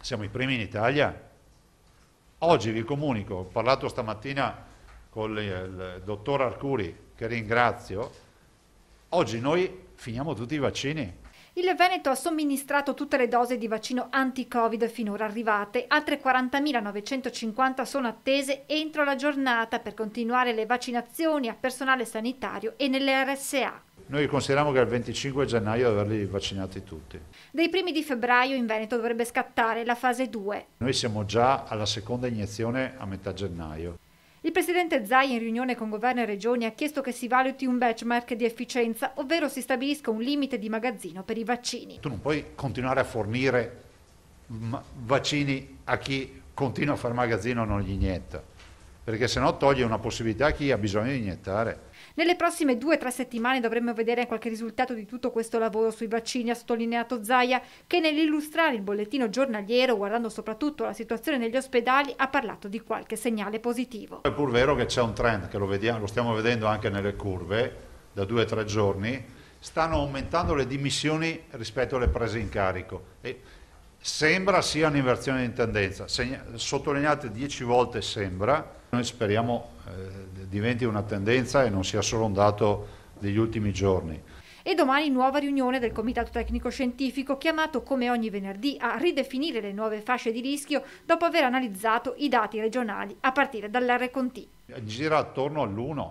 siamo i primi in Italia. Oggi vi comunico, ho parlato stamattina con il dottor Arcuri, che ringrazio, oggi noi finiamo tutti i vaccini. Il Veneto ha somministrato tutte le dosi di vaccino anti-Covid finora arrivate, altre 40.950 sono attese entro la giornata per continuare le vaccinazioni a personale sanitario e nelle RSA. Noi consideriamo che il 25 gennaio averli vaccinati tutti. Dei primi di febbraio in Veneto dovrebbe scattare la fase 2. Noi siamo già alla seconda iniezione a metà gennaio. Il presidente Zai in riunione con governo e regioni ha chiesto che si valuti un benchmark di efficienza, ovvero si stabilisca un limite di magazzino per i vaccini. Tu non puoi continuare a fornire vaccini a chi continua a fare magazzino e non gli inietta perché sennò toglie una possibilità a chi ha bisogno di iniettare. Nelle prossime due o tre settimane dovremmo vedere qualche risultato di tutto questo lavoro sui vaccini, ha sottolineato Zaia, che nell'illustrare il bollettino giornaliero, guardando soprattutto la situazione negli ospedali, ha parlato di qualche segnale positivo. È pur vero che c'è un trend, che lo, vediamo, lo stiamo vedendo anche nelle curve, da due o tre giorni, stanno aumentando le dimissioni rispetto alle prese in carico. E Sembra sia un'inversione di tendenza, Segna, sottolineate dieci volte sembra, noi speriamo eh, diventi una tendenza e non sia solo un dato degli ultimi giorni. E domani nuova riunione del Comitato Tecnico Scientifico chiamato come ogni venerdì a ridefinire le nuove fasce di rischio dopo aver analizzato i dati regionali a partire dall'RCT. Gira attorno all'1,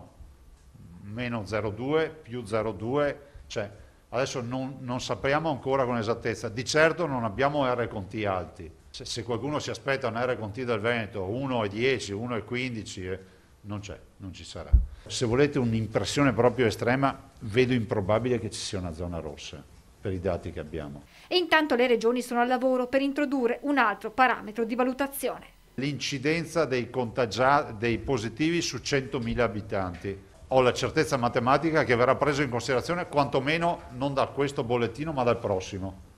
meno 0,2, più 0,2, cioè Adesso non, non, sappiamo ancora con esattezza, di certo non abbiamo R con T alti. Se, se qualcuno si aspetta un R con T del Veneto 1,10, 1,15, eh, non c'è, non ci sarà. Se volete un'impressione proprio estrema, vedo improbabile che ci sia una zona rossa per i dati che abbiamo. E intanto le regioni sono al lavoro per introdurre un altro parametro di valutazione. L'incidenza dei, dei positivi su 100.000 abitanti ho la certezza matematica che verrà preso in considerazione quantomeno non da questo bollettino ma dal prossimo.